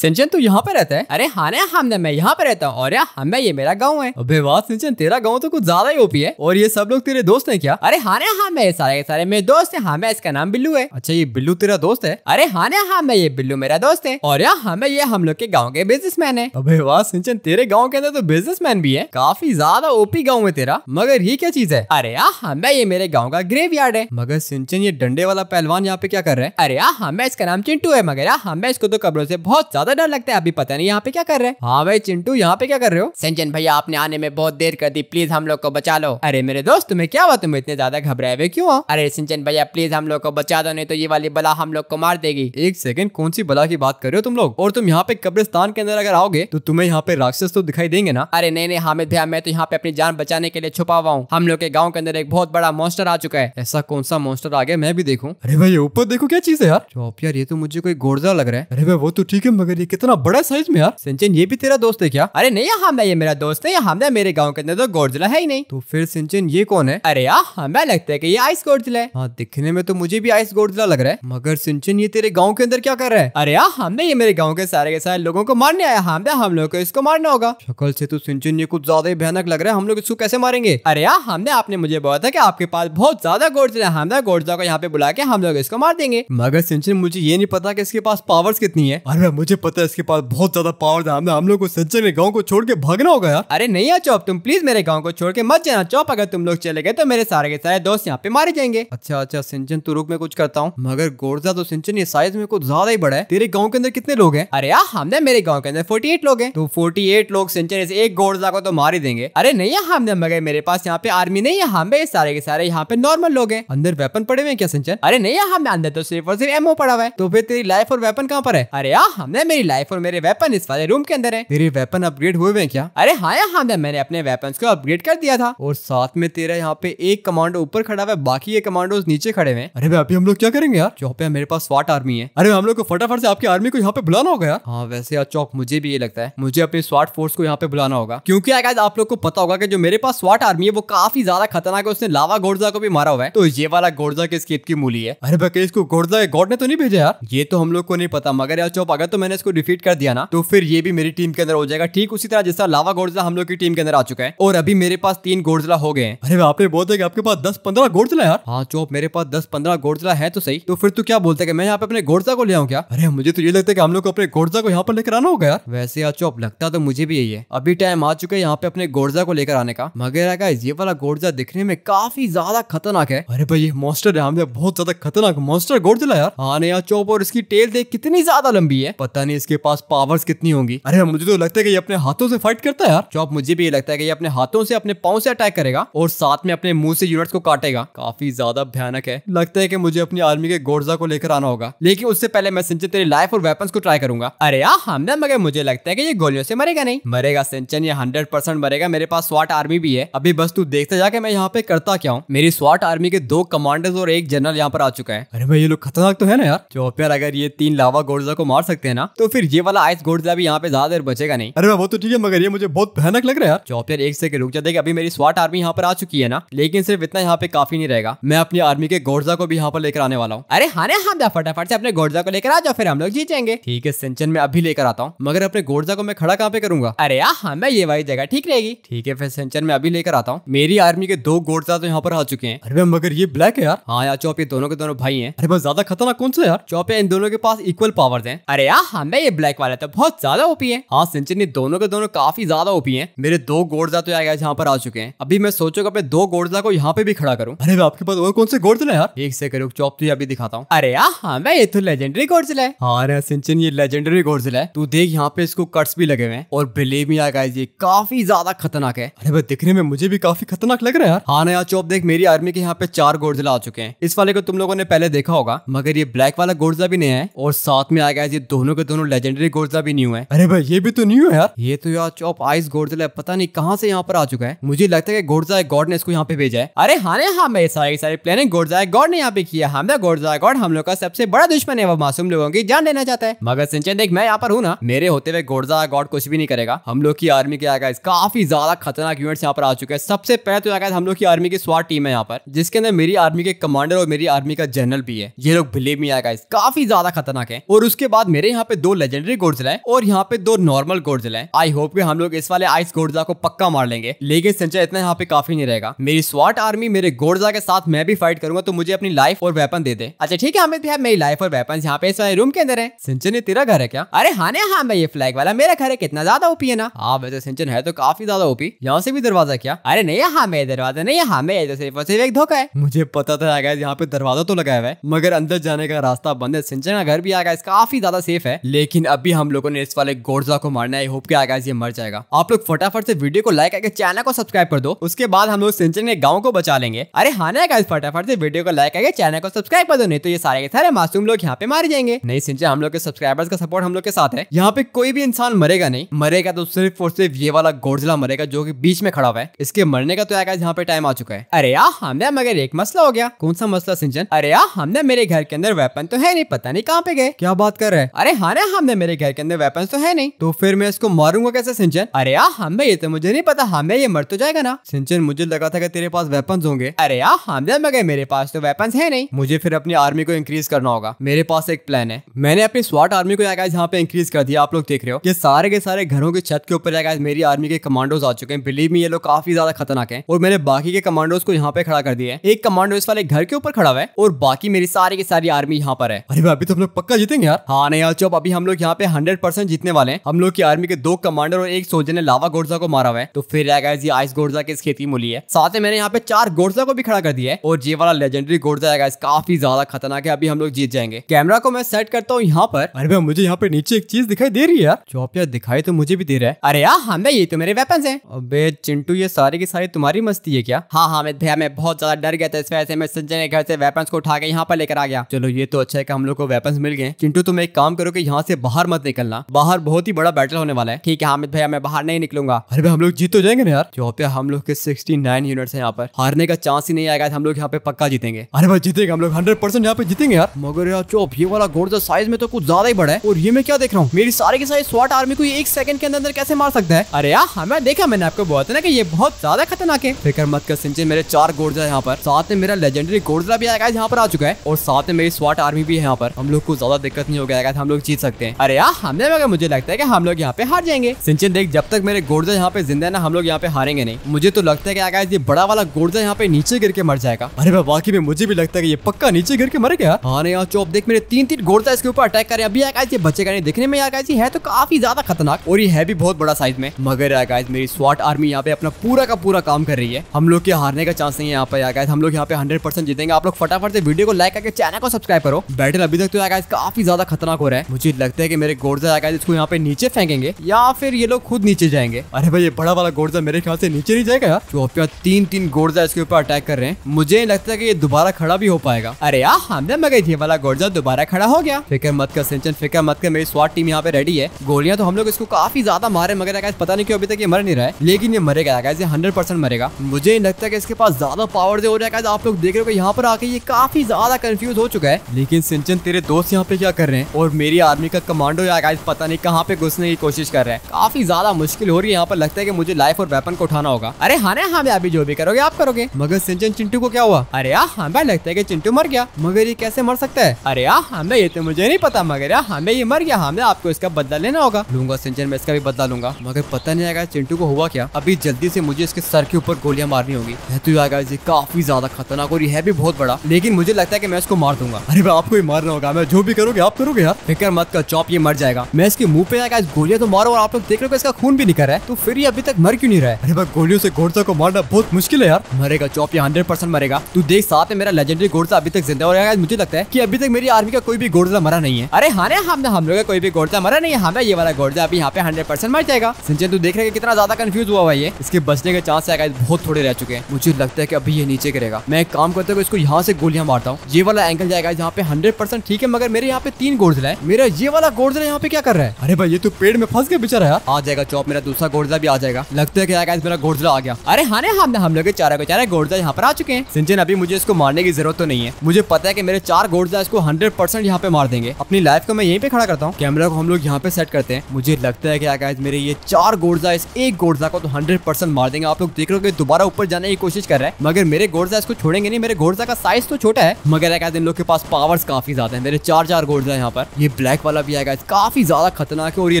सिंचन तू यहाँ पे रहता है अरे हाँ ना हमने हाँ, मैं यहाँ पे रहता हूँ और यार हमें ये मेरा गाँव है अबे वाह सिंचन तेरा गाँव तो कुछ ज्यादा ही ओपी है और ये सब लोग तेरे दोस्त है क्या अरे हाँ ना हाँ मैं सारे सारे मेरे दोस्त है हाँ मैं इसका नाम बिल्लू है अच्छा ये बिल्लू तेरा दोस्त है अरे हाँ ना हाँ मैं ये बिल्लू मेरा दोस्त है और यार हमें हाँ, ये हम लोग के गाँव के बिजनेस मैन है अबे वाह सिंचन तेरे गाँव के अंदर तो मैन भी है काफी ज्यादा ओपी गाँव है तेरा मगर ये क्या चीज है अरे यार हाँ, हमें ये मेरे गाँव का ग्रेव यार्ड है मगर सिंचन ये डंडे वाला पहलवान यहाँ पे क्या कर रहे हैं अरे यार हमें इसका नाम चिंटू है मगर यार हमें इसको तो कब्रों से बहुत ज्यादा ज्यादा डर लगता है अभी पता नहीं यहाँ पे क्या कर रहे हैं हाँ भाई चिंटू यहाँ पे क्या कर रहे हो संजन भैया आपने आने में बहुत देर कर दी प्लीज हम लोग को बचा लो अरे मेरे दोस्त तुम्हें क्या हुआ तुम इतने ज्यादा घबराए हुए क्यों हो अरे सिंचन भैया प्लीज हम लोग को बचा दो नहीं तो ये वाली बला हम लोग को मार देगी एक सेकंड कौन सी बला की बात कर रहे हो तुम लोग और तुम यहाँ पे कब्रिस्तान के अंदर अगर आओगे तो तुम्हें यहाँ पे राक्षस तो दिखाई देंगे ना अरे नहीं नहीं हामिद भैया मैं तो यहाँ पे अपनी जान बचाने के लिए छुपा हुआ हूँ हम लोग के गाँव के अंदर एक बहुत बड़ा मॉन्स्टर आ चुका है ऐसा कौन सा मॉन्स्टर आ गया मैं भी देखूँ अरे भाई ऊपर देखो क्या चीज है यार यार ये तो मुझे कोई गोरजा लग रहा है अरे भाई वो तो ठीक है मगर अरे कितना बड़ा साइज में यार सिंचन ये भी तेरा दोस्त है क्या अरे नहीं मैं ये मेरा दोस्त है हामदा मेरे गाँव के अंदर तो गौरजिला है ही नहीं तो फिर सिंचन ये कौन है अरे यार हमें लगता है की ये आइस गोरजिला है हाँ दिखने में तो मुझे भी आइस गोडजिला लग रहा है मगर सिंचन ये तेरे गाँव के अंदर क्या कर रहा है अरे यार हमने ये मेरे गाँव के सारे के सारे लोगों को मारने आया हम हम लोग को इसको मारना होगा शक्ल से तो सिंचन ये कुछ ज्यादा ही भयानक लग रहा है हम लोग इसको कैसे मारेंगे अरे यार हमने आपने मुझे बोला था की आपके पास बहुत ज्यादा गोडजिला है हमने गोडजिला को यहाँ पे बुला के हम लोग इसको मार देंगे मगर सिंचन मुझे ये नहीं पता की इसके पास पावर्स कितनी है अरे मुझे पता पता है इसके पास बहुत ज्यादा पावर था हमने हम लोग को संजय ने गाँव को छोड़ के भागना होगा यार अरे नहीं यार चौप तुम प्लीज मेरे गाँव को छोड़ के मत जाना चौप अगर तुम लोग चले गए तो मेरे सारे के सारे दोस्त यहाँ पे मारे जाएंगे अच्छा अच्छा सिंचन तू रुक में कुछ करता हूँ मगर गोरजा तो सिंचन ये साइज में कुछ ज्यादा ही बड़ा है तेरे गाँव के अंदर कितने लोग हैं अरे यार हमने मेरे गाँव के अंदर फोर्टी लोग हैं तो फोर्टी लोग सिंचन इस एक गोरजा को तो मार ही देंगे अरे नहीं यार हमने मगर मेरे पास यहाँ पे आर्मी नहीं है हम सारे के सारे यहाँ पे नॉर्मल लोग हैं अंदर वेपन पड़े हुए क्या सिंचन अरे नहीं यार हमने अंदर तो सिर्फ और सिर्फ एमओ पड़ा हुआ है तो फिर तेरी लाइफ और वेपन कहाँ पर है अरे यार हमने मेरी मेरी लाइफ और मेरे वेपन इस वाले रूम के अंदर है मेरे वेपन अपग्रेड हुए हैं क्या अरे हाँ या हाँ मैंने अपने वेपन को अपग्रेड कर दिया था और साथ में तेरा यहाँ पे एक कमांडो ऊपर खड़ा हुआ है बाकी ये कमांडो नीचे खड़े हुए अरे अभी हम लोग क्या करेंगे यार चौक पे मेरे पास स्वाट आर्मी है अरे हम लोग को फटाफट से आपकी आर्मी को यहाँ पे बुलाना होगा यार हाँ वैसे यार चौक मुझे भी ये लगता है मुझे अपनी स्वाट फोर्स को यहाँ पे बुलाना होगा क्योंकि अगर आप लोग को पता होगा कि जो मेरे पास स्वाट आर्मी है वो काफी ज्यादा खतरनाक है उसने लावा गोर्जा को भी मारा हुआ है तो ये वाला गोर्जा के स्केप की मूली है अरे भाई इसको गोर्जा गॉड ने तो नहीं भेजा यार ये तो हम लोग को नहीं पता मगर यार चौप अगर तो मैंने इसको डिफीट कर दिया ना तो फिर ये भी मेरी टीम के अंदर हो जाएगा ठीक उसी तरह जैसा लावा गोडजिला हम लोग की टीम के अंदर आ चुका है और अभी मेरे पास तीन गोडजिला हो गए अरे आप बोलते हैं आपके पास दस पंद्रह गोडजिला यार हाँ चौप मेरे पास दस पंद्रह गोडजिला है तो सही तो फिर तू क्या बोलते मैं यहाँ पे अपने गोडजा को ले आऊँ क्या अरे मुझे तो ये लगता है कि हम लोग अपने गोडजा को यहाँ पर लेकर आना होगा यार वैसे यार चौप लगता तो मुझे भी यही है अभी टाइम आ चुका है यहाँ पे अपने गोडजा को लेकर आने का मगर ये वाला गोडजा दिखने में काफी ज्यादा खतरनाक है अरे भाई ये मॉन्स्टर है बहुत ज्यादा खतरनाक मॉन्स्टर गोडजिला यार हाँ यार चौप और इसकी टेल देख कितनी ज्यादा लंबी है पता नहीं नहीं इसके पास पावर्स कितनी होंगी अरे मुझे तो लगता है कि ये अपने हाथों से फाइट करता है यार जॉब मुझे भी ये लगता है कि ये अपने हाथों से अपने पाओ से अटैक करेगा और साथ में अपने मुंह से यूनिट्स को काटेगा काफी ज्यादा भयानक है लगता है की मुझे अपनी आर्मी के गोर्जा को लेकर आना होगा लेकिन उससे पहले मैं सिंचन तेरी लाइफ और वेपन को ट्राई करूंगा अरे यार हमने हाँ, मगर मुझे लगता है की ये गोलियों से मरेगा नहीं मरेगा सिंचन ये हंड्रेड परसेंट मरेगा मेरे पास स्वाट आर्मी भी है अभी बस तू देखते जाके मैं यहाँ पे करता क्या हूँ मेरी स्वाट आर्मी के दो कमांडर्स और एक जनरल यहाँ पर आ चुका है अरे भाई ये लोग खतरनाक तो है ना यार चौपियर अगर ये तीन लावा गोर्जा को मार सकते हैं ना तो फिर ये वाला आइस घोड़ला भी यहाँ पे ज्यादा देर बचेगा नहीं अरे वो तो ठीक है मगर ये मुझे बहुत भयानक लग रहा है यार चौपियर एक सेकंड रुक जाते अभी मेरी स्वाट आर्मी यहाँ पर आ चुकी है ना लेकिन सिर्फ इतना यहाँ पे काफी नहीं रहेगा मैं अपनी आर्मी के घोड़जा को भी यहाँ पर लेकर आने वाला हूँ अरे हाँ हाँ फटाफट से अपने घोड़जा को लेकर आ जाओ फिर हम लोग जीतेंगे ठीक है सिंचन में अभी लेकर आता हूँ मगर अपने घोड़जा को मैं खड़ा कहाँ पे करूंगा अरे यहाँ हाँ मैं ये वाली जगह ठीक रहेगी ठीक है फिर सिंचन में अभी लेकर आता हूँ मेरी आर्मी के दो घोड़जा तो यहाँ पर आ चुके हैं अरे मगर ये ब्लैक है यार हाँ यार चौपे दोनों के दोनों भाई है अरे बस ज्यादा खतरनाक कौन सा यार चौपे इन दोनों के पास इक्वल पावर है अरे यार हाँ सामने ये ब्लैक वाला था बहुत ज्यादा ओपी है हाँ सिंचन ये दोनों के दोनों काफी ज्यादा ओपी है मेरे दो गोर्जा तो यार यहाँ पर आ चुके हैं अभी मैं सोचो अपने दो गोर्जा को यहाँ पे भी खड़ा करूँ अरे आपके पास और कौन से गोर्जिला यार एक से करो चौप तुझे अभी दिखाता हूँ अरे यहाँ हाँ, मैं ये तो लेजेंडरी गोर्जिला है हाँ अरे सिंचन ये लेजेंडरी गोर्जिला है तू देख यहाँ पे इसको कट्स भी लगे हुए हैं और बिलीव मी यार ये काफी ज्यादा खतरनाक है अरे भाई दिखने में मुझे भी काफी खतरनाक लग रहा है यार हाँ ना यार चौप देख मेरी आर्मी के यहाँ पे चार गोर्जिला आ चुके हैं इस वाले को तुम लोगों ने पहले देखा होगा मगर ये ब्लैक वाला गोर्जा भी नहीं है और साथ में आ गया ये दोनों के दोनों दोनों लेजेंडरी गोर्जा भी न्यू है अरे भाई ये भी तो न्यू है यार ये तो यार चौप आइस गोर्जा है पता नहीं कहाँ से यहाँ पर आ चुका है मुझे लगता है गोर्जा गॉड ने इसको यहाँ पे भेजा है अरे हाँ हाँ मैं सारे सारे प्लानिंग गोर्जा गॉड ने यहाँ पे किया हमला गोर्जा गॉड हम लोग का सबसे बड़ा दुश्मन है वो मासूम लोगों की जान लेना चाहता है मगर सिंचन देख मैं यहाँ पर हूँ ना मेरे होते हुए गोर्जा गॉड कुछ भी नहीं करेगा हम लोग की आर्मी के आगा काफी ज्यादा खतरनाक यूनिट्स यहाँ पर आ चुके हैं सबसे पहले तो आगे हम लोग की आर्मी की स्वाद टीम है यहाँ पर जिसके अंदर मेरी आर्मी के कमांडर और मेरी आर्मी का जनरल भी है ये लोग भिले में आएगा काफी ज्यादा खतरनाक है और उसके बाद मेरे यहाँ पे दो दो लेजेंडरी गोडजिला है और यहाँ पे दो नॉर्मल गोडजिला है आई होप कि हम लोग इस वाले आइस गोडजिला को पक्का मार लेंगे लेकिन संचय इतना यहाँ पे काफी नहीं रहेगा मेरी स्वाट आर्मी मेरे गोडजिला के साथ मैं भी फाइट करूंगा तो मुझे अपनी लाइफ और वेपन दे दे अच्छा ठीक है हमें भैया मेरी लाइफ और वेपन यहाँ पे इस वाले रूम के अंदर है सिंचन ये तेरा घर है क्या अरे हाँ ना हाँ भाई ये फ्लैग वाला मेरा घर है कितना ज्यादा ओपी है ना हाँ वैसे सिंचन है तो काफी ज्यादा ओपी यहाँ से भी दरवाजा क्या अरे नहीं हाँ मेरे दरवाजा नहीं हाँ मेरे तो सिर्फ और सिर्फ एक धोखा है मुझे पता था यहाँ पे दरवाजा तो लगाया हुआ है मगर अंदर जाने का रास्ता बंद है सिंचन का घर भी आ गया काफी ज्यादा सेफ है लेकिन अभी हम लोगों ने इस वाले गोर्जा को मारना है होप के आगे ये मर जाएगा आप लोग फटाफट से वीडियो को लाइक करके चैनल को सब्सक्राइब कर दो उसके बाद हम लोग सिंचन के गाँव को बचा लेंगे अरे हाँ ना गाइस फटाफट से वीडियो को लाइक करके चैनल को सब्सक्राइब कर दो नहीं तो ये सारे के सारे मासूम लोग यहाँ पे मारे जाएंगे नहीं सिंचन हम लोग के सब्सक्राइबर्स का सपोर्ट हम लोग के साथ है यहाँ पे कोई भी इंसान मरेगा नहीं मरेगा तो सिर्फ और सिर्फ ये वाला गोर्जिला मरेगा जो की बीच में खड़ा हुआ है इसके मरने का तो आगाज यहाँ पे टाइम आ चुका है अरे यार हमने मगर एक मसला हो गया कौन सा मसला सिंचन अरे यार हमने मेरे घर के अंदर वेपन तो है नहीं पता नहीं कहाँ पे गए क्या बात कर रहे हैं अरे हाँ हमने मेरे घर के अंदर वेपन तो है नहीं तो फिर मैं इसको मारूंगा कैसे सिंचन अरे यार हमें ये तो मुझे नहीं पता हमें ये मर तो जाएगा ना सिंचन मुझे लगा था कि तेरे पास वेपन होंगे अरे यार हमने गए मेरे पास तो वेपन है नहीं मुझे फिर अपनी आर्मी को इंक्रीज करना होगा मेरे पास एक प्लान है मैंने अपनी स्वाट आर्मी को यहाँ पे इंक्रीज कर दिया आप लोग देख रहे हो ये सारे के सारे घरों की छत के ऊपर मेरी आर्मी के कमांडोज आ चुके हैं बिलीव मी ये लोग काफी ज्यादा खतरनाक है और मैंने बाकी के कमांडोज को यहाँ पे खड़ा कर दिया है एक कमांडो इस वाले घर के ऊपर खड़ा हुआ है और बाकी मेरी सारी की सारी आर्मी यहाँ पर है अरे अभी तो हम लोग पक्का जीतेंगे यार हाँ नहीं यार चुप अभी हम लोग यहाँ पे हंड्रेड परसेंट जीतने वाले हैं हम लोग की आर्मी के दो कमांडर और एक सोल्जर ने लावा गोर्जा को मारा हुआ है तो फिर आएगा इस आइस गोर्जा की खेती टीम है साथ ही मैंने यहाँ पे चार गोर्जा को भी खड़ा कर दिया है और ये वाला लेजेंडरी गोर्जा आएगा काफी ज्यादा खतरनाक है अभी हम लोग जीत जाएंगे कैमरा को मैं सेट करता हूँ यहाँ पर अरे मुझे यहाँ पे नीचे एक चीज दिखाई दे रही है चौप यार दिखाई तो मुझे भी दे रहा है अरे यार हाँ भाई ये तो मेरे वेपन है अबे चिंटू ये सारी की सारी तुम्हारी मस्ती है क्या हाँ हाँ मैं भैया मैं बहुत ज्यादा डर गया था इस वजह से मैं संजय के घर से वेपन को उठा के यहाँ पर लेकर आ गया चलो ये तो अच्छा है कि हम लोग को वेपन मिल गए चिंटू तुम एक काम करो कि यहाँ यहाँ से बाहर मत निकलना बाहर बहुत ही बड़ा बैटल होने वाला है ठीक है हामिद भैया मैं बाहर नहीं निकलूंगा अरे भाई हम लोग जीत तो जाएंगे ना यार जो पे हम लोग के सिक्सटी नाइन यूनिट है यहाँ पर हारने का चांस ही नहीं आएगा तो हम लोग यहाँ पे पक्का जीतेंगे अरे भाई जीतेंगे हम लोग हंड्रेड परसेंट यहाँ पे जीतेंगे यार मगर यार जो ये वाला घोड़ा साइज में तो कुछ ज्यादा ही बड़ा है और ये मैं क्या देख रहा हूँ मेरी सारे की सारी स्वाट आर्मी को एक सेकंड के अंदर अंदर कैसे मार सकता है अरे यार हमें हाँ, देखा मैंने आपको बहुत ना कि ये बहुत ज्यादा खतरनाक है फिकर मत कर सिंचे मेरे चार गोर्जा यहाँ पर साथ में मेरा लेजेंडरी गोर्जा भी आएगा यहाँ पर आ चुका है और साथ में मेरी स्वाट आर्मी भी है यहाँ पर हम लोग को ज्यादा दिक्कत नहीं हो गया हम लोग जीत सकते सकते हैं अरे यार हमने मगर मुझे लगता है कि हम लोग यहाँ पे हार जाएंगे सिंचन देख जब तक मेरे गोर्जा यहाँ पे जिंदा है ना हम लोग यहाँ पे हारेंगे नहीं मुझे तो लगता है कि ये बड़ा वाला गोर्जा यहाँ पे नीचे गिर के मर जाएगा अरे भाई बाकी में मुझे भी लगता है ये पक्का नीचे गिर के मर गया हाँ यार चौप देख मेरे तीन तीन गोर्जा इसके ऊपर अटैक करे अभी आकाश ये बचेगा नहीं देखने में आकाश है तो काफी ज्यादा खतरनाक और ये है भी बहुत बड़ा साइज में मगर आकाश मेरी स्वाट आर्मी यहाँ पे अपना पूरा का पूरा काम कर रही है हम लोग के हारने का चांस नहीं है यहाँ पे आकाश हम लोग यहाँ पे हंड्रेड परसेंट जीतेंगे आप लोग फटाफट से वीडियो को लाइक करके चैनल को सब्सक्राइब करो बैटल अभी तक तो आकाश काफी ज्यादा खतरनाक हो रहा है मुझे लगता है कि मेरे गोर्जा आकाश इसको यहाँ पे नीचे फेंकेंगे या फिर ये लोग खुद नीचे जाएंगे अरे भाई ये बड़ा वाला गोर्जा मेरे ख्याल से नीचे नहीं जाएगा यार चौपिया तीन तीन गोर्जा इसके ऊपर अटैक कर रहे हैं मुझे नहीं लगता है कि ये दोबारा खड़ा भी हो पाएगा अरे यार हमने मगर ये वाला गोर्जा दोबारा खड़ा हो गया फिकर मत कर सिंचन फिकर मत कर मेरी स्वाद टीम यहाँ पे रेडी है गोलियां तो हम लोग इसको काफी ज्यादा मारे मगर आकाश पता नहीं क्यों अभी तक ये मर नहीं रहा है लेकिन ये मरेगा आकाश ये हंड्रेड परसेंट मरेगा मुझे नहीं लगता कि इसके पास ज्यादा पावर दे हो रहा है आप लोग देख रहे हो यहाँ पर आके ये काफी ज्यादा कंफ्यूज हो चुका है लेकिन सिंचन तेरे दोस्त यहाँ पे क्या कर रहे हैं और मेरी आर्मी का कमांडो या गाइस पता नहीं कहाँ पे घुसने की कोशिश कर रहे हैं काफी ज्यादा मुश्किल हो रही है यहाँ पर लगता है की मुझे लाइफ और वेपन को उठाना होगा अरे हाँ हाँ मैं अभी जो भी करोगे आप करोगे मगर सिंचन चिंटू को क्या हुआ अरे यार हमें हाँ, लगता है की चिंटू मर गया मगर ये कैसे मर सकता है अरे यार हमें हाँ, ये तो मुझे नहीं पता मगर यार हमें हाँ, ये मर गया हमें आपको इसका बदला लेना होगा लूंगा सिंचन मैं इसका भी बदला लूंगा मगर पता नहीं आएगा चिंटू को हुआ क्या अभी जल्दी से मुझे इसके सर के ऊपर गोलियां मारनी होगी तो आएगा ये काफी ज्यादा खतरनाक और यह भी बहुत बड़ा लेकिन मुझे लगता है की मैं इसको मार दूंगा अरे आपको ही मारना होगा मैं जो भी करोगे आप करोगे यार फिक्र मत कर इसका चॉप ये मर जाएगा मैं इसके मुंह पे आएगा इस गोलियां तो मारो और आप लोग देख रहे हो इसका खून भी निकल रहा है तो फिर ये अभी तक मर क्यों नहीं रहा है अरे भाई गोलियों से घोड़सा को मारना बहुत मुश्किल है यार मरेगा चॉप ये हंड्रेड परसेंट मरेगा तू देख साथ है मेरा लेजेंडरी घोड़सा अभी तक जिंदा हो रहा है मुझे लगता है की अभी तक मेरी आर्मी का कोई भी घोड़सा मरा नहीं है अरे हाँ हमने हाँ, हम लोग का कोई भी घोड़सा मरा नहीं है हमें हाँ ये वाला घोड़सा अभी यहाँ पे हंड्रेड परसेंट मर जाएगा सिंचन तू देख रहे कितना ज्यादा कंफ्यूज हुआ हुआ ये इसके बचने के चांस है बहुत थोड़े रह चुके हैं मुझे लगता है की अभी ये नीचे करेगा मैं काम करते हुए इसको यहाँ से गोलियां मारता हूँ ये वाला एंगल जाएगा यहाँ पे हंड्रेड परसेंट ठीक है मगर मेरे यहाँ पे तीन गोर्जला है मेरा ये वाला गोर्जला यहाँ पे क्या कर रहा है अरे भाई ये तो पेड़ में फंस गया बेचारा यार आ जाएगा चौप मेरा दूसरा गोर्जला भी आ जाएगा लगता है क्या मेरा गोर्जला आ गया अरे हाँ हमने हम लोग चारा को चारा गोर्जा यहाँ पर आ चुके हैं सिंचन अभी मुझे इसको मारने की जरूरत तो नहीं है मुझे पता है की मेरे चार गोर्जा इसको हंड्रेड परसेंट यहाँ पे मार देंगे अपनी लाइफ को मैं यही पे खड़ा करता हूँ कैमरा को हम लोग यहाँ पे सेट करते हैं मुझे लगता है की आकाश मेरे ये चार गोर्जा इस एक गोर्जा को तो हंड्रेड परसेंट मार देंगे आप लोग देख रहे हो दोबारा ऊपर जाने की कोशिश कर रहे हैं मगर मेरे गोर्जा इसको छोड़ेंगे नहीं मेरे गोर्जा का साइज तो छोटा है मगर इन लोग के पास पावर्स काफी ज्यादा है मेरे चार चार गोर्जा यहाँ पर ये ब्लैक वाला वाला भी है काफी ज्यादा खतरनाक है और ये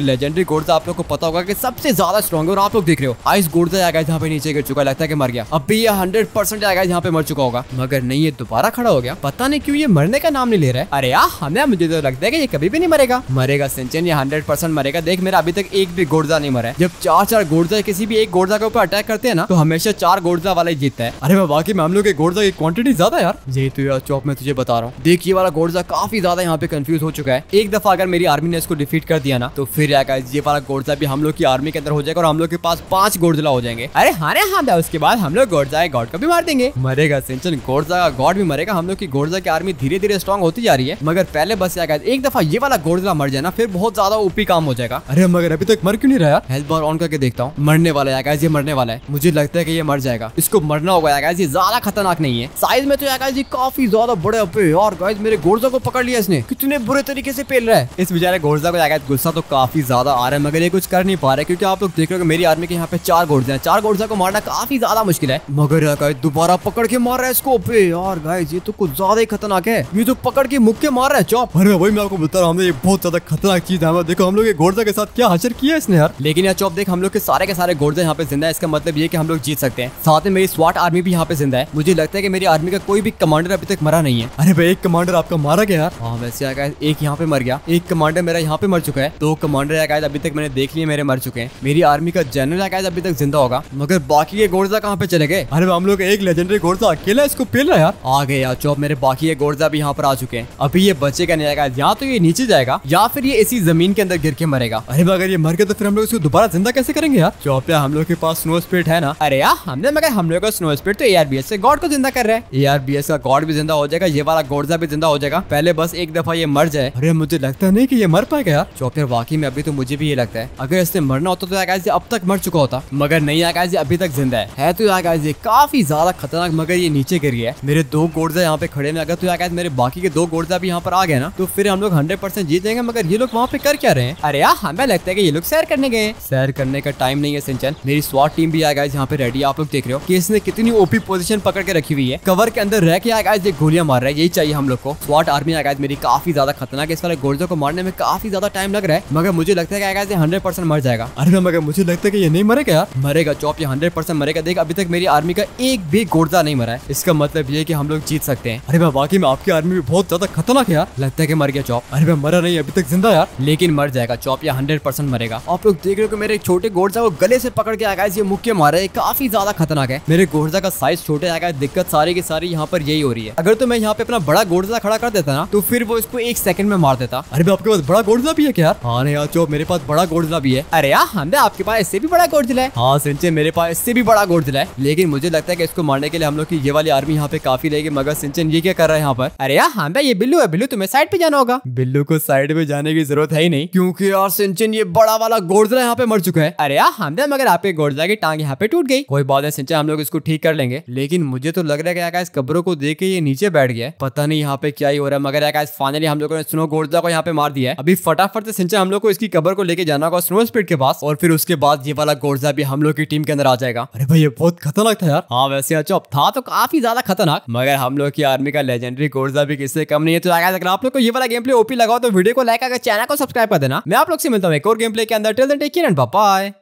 लेजेंडरी गोर्जा आप लोग को पता होगा कि सबसे ज्यादा स्ट्रॉग है और आप लोग देख रहे हो आइस गोर्जा आएगा यहाँ पे नीचे गिर चुका है लगता है कि मर गया अब भी ये हंड्रेड परसेंट आएगा यहाँ पे मर चुका होगा मगर नहीं ये दोबारा खड़ा हो गया पता नहीं क्यों ये मरने का नाम नहीं ले रहा है अरे यार हमें मुझे तो लगता है कि ये कभी भी नहीं मरेगा मरेगा सिंचन ये हंड्रेड परसेंट मरेगा देख मेरा अभी तक एक भी गोर्जा नहीं मरा है जब चार चार गोर्जा किसी भी एक गोर्जा के ऊपर अटैक करते हैं ना तो हमेशा चार गोर्जा वाले ही जीतता है अरे बाकी में हम लोग के गोर्जा की क्वांटिटी ज्यादा यार यही तो यार चौक में तुझे बता रहा हूँ देखिए वाला गोर्जा काफी ज्यादा यहाँ पे कंफ्यूज हो चुका है एक दफा अगर मेरी आर्मी ने इसको डिफीट कर दिया ना तो फिर ये वाला गोर्जा भी हम लोग की आर्मी के अंदर हो जाएगा और हम लोग के पास पांच गोर्जला हो जाएंगे अरे हाँ हाँ उसके बाद हम लोग गोर्जा गॉड का भी मार देंगे मरेगा सिंचन गोर्जा का गॉड भी मरेगा हम लोग की गोर्जा की आर्मी धीरे धीरे स्ट्रॉन्ग होती जा रही है मगर पहले बस या एक दफा ये वाला गोडजला मर जाए ना फिर बहुत ज्यादा ओपी काम हो जाएगा अरे मगर अभी तक तो मर क्यों नहीं रहा हेल्थ बार ऑन करके देखता हूँ मरने वाला है ये मरने वाला है मुझे लगता है कि ये मर जाएगा इसको मरना होगा यार ये ज्यादा खतरनाक नहीं है साइज में तो यार काफी ज्यादा बड़े और गाइस मेरे गोर्जा को पकड़ लिया इसने कितने बुरे तरीके से पेल रहा है इस बेचारे घोड़जा को लगाया गुस्सा तो काफी ज्यादा आ रहा है मगर ये कुछ कर नहीं पा रहा है क्योंकि आप लोग देख रहे हो मेरी आर्मी के यहाँ पे चार घोड़े हैं चार घोड़जा को मारना काफी ज्यादा मुश्किल है मगर दोबारा पकड़ के मार रहा है इसको यार गाइस ये तो कुछ ज्यादा ही खतरनाक है ये तो पकड़ के मुख्य मार रहा है चौप अरे भाई मैं आपको बता रहा हूँ हमने ये बहुत ज्यादा खतरनाक चीज है देखो हम लोग ये घोड़जा के साथ क्या हाजिर किया इसने यार लेकिन यार चौप देख हम लोग के सारे के सारे घोड़े यहाँ पे जिंदा है इसका मतलब ये की हम लोग जीत सकते हैं साथ में मेरी स्वाट आर्मी भी यहाँ पे जिंदा है मुझे लगता है की मेरी आर्मी का कोई भी कमांडर अभी तक मरा नहीं है अरे भाई एक कमांडर आपका मारा गया यार हाँ वैसे एक यहाँ पे मर गया एक कमांडर मेरा यहाँ पे मर चुका है दो कमांडर अकायद अभी तक मैंने देख लिए मेरे मर चुके हैं मेरी आर्मी का जनरल अकायद अभी तक जिंदा होगा मगर बाकी के गोर्जा कहाँ पे चले गए अरे हम लोग एक लेजेंडरी गोर्जा अकेला इसको पेल रहा यार आ गए यार चौप मेरे बाकी के गोर्जा भी यहाँ पर आ चुके हैं अभी ये बचेगा नहीं अकायद यहाँ तो ये नीचे जाएगा या फिर ये इसी जमीन के अंदर गिर के मरेगा अरे अगर ये मर गया तो फिर हम लोग इसको दोबारा जिंदा कैसे करेंगे यार चौप हम लोग के पास स्नो स्पीड है ना अरे यार हमने मगर हम लोग का स्नो स्पीड तो ए से गॉड को जिंदा कर रहे हैं ए का गॉड भी जिंदा हो जाएगा ये वाला गोर्जा भी जिंदा हो जाएगा पहले बस एक दफा ये मर जाए अरे मुझे लगता है नहीं कि ये मर गया चौपर वाकई में अभी तो मुझे भी ये लगता है अगर इसने मरना होता तो आकाश अब तक मर चुका होता मगर नहीं आकाश अभी तक जिंदा है, है तो आकाश जी काफी ज्यादा खतरनाक मगर ये नीचे गिरी है मेरे दो गोर्जा यहाँ पे खड़े में अगर तू तो आकाश मेरे बाकी के दो गोर्जा भी यहाँ पर आ गए ना तो फिर हम लोग हंड्रेड परसेंट जीत जाएंगे मगर ये लोग वहाँ पे कर क्या रहे हैं अरे यार हमें लगता है कि ये लोग सैर करने गए सैर करने का टाइम नहीं है सिंचन मेरी स्वाट टीम भी आकाश यहाँ पे रेडी आप लोग देख रहे हो कि इसने कितनी ओपी पोजिशन पकड़ के रखी हुई है कवर के अंदर रह के आकाश ये गोलियां मार रहा है यही चाहिए हम लोग को स्वाट आर्मी आकाश मेरी काफी ज्यादा खतरनाक है इस वाले गोर्जों को मरने में काफी ज्यादा टाइम लग रहा है मगर मुझे लगता है कि हंड्रेड परसेंट मर जाएगा अरे ना मगर मुझे लगता है कि ये नहीं मरेगा यार मरेगा चौप ये हंड्रेड परसेंट मरेगा देख अभी तक मेरी आर्मी का एक भी गोर्जा नहीं मरा है इसका मतलब ये की हम लोग जीत सकते हैं अरे भाई बाकी में आपकी आर्मी भी बहुत ज्यादा खतरनाक है यार लगता है की मर गया चौप अरे भाई मरा नहीं अभी तक जिंदा यार लेकिन मर जाएगा चौप या हंड्रेड परसेंट मरेगा आप लोग देख रहे हो मेरे छोटे गोर्जा को गले से पकड़ के आकाश ये मुख्य मारा है काफी ज्यादा खतरनाक है मेरे गोर्जा का साइज छोटे आकाश दिक्कत सारी की सारी यहाँ पर यही हो रही है अगर तो मैं यहाँ पे अपना बड़ा गोर्जा खड़ा कर देता ना तो फिर वो इसको एक सेकंड में मार देता अरे में आपके पास बड़ा गोडजिला भी है क्या हाँ यार जो मेरे पास बड़ा गोडजिला भी है अरे यार हमने आपके पास इससे भी बड़ा गोडजिला है हाँ सिंचे मेरे पास इससे भी बड़ा गोडजिला है लेकिन मुझे लगता है की इसको मारने के लिए हम लोग की ये वाली आर्मी यहाँ पे काफी रहेगी मगर सिंचन ये क्या कर रहा है यहाँ पर अरे यार हाँ ये बिल्लू है बिल्लू तुम्हें साइड पे जाना होगा बिल्लू को साइड पे जाने की जरूरत है ही नहीं क्यूँकी यार सिंचन ये बड़ा वाला गोडजिला यहाँ पे मर चुका है अरे यार हमने हाँ मगर आपके गोडजिला की टांग यहाँ पे टूट गई कोई बात है सिंचन हम लोग इसको ठीक कर लेंगे लेकिन मुझे तो लग रहा है कि कब्रों को देख के ये नीचे बैठ गया पता नहीं यहाँ पे क्या ही हो रहा है मगर फाइनली हम लोगों ने स्नो गोडजिला को यहाँ पे मार दिया है अभी फटाफट से सिंचा हम लोग को इसकी कबर को लेके जाना होगा स्नो स्पीड के पास और फिर उसके बाद ये वाला गोर्जा भी हम लोग की टीम के अंदर आ जाएगा अरे भाई ये बहुत खतरनाक था यार हाँ वैसे अच्छा अब था तो काफी ज्यादा खतरनाक मगर हम लोग की आर्मी का लेजेंडरी गोर्जा भी किससे कम नहीं है तो अगर आप लोग को ये वाला गेम प्ले ओपी लगाओ तो वीडियो को लाइक अगर चैनल को सब्सक्राइब कर देना मैं आप लोग से मिलता हूँ एक और गेम प्ले के अंदर टेल टेक एंड बाय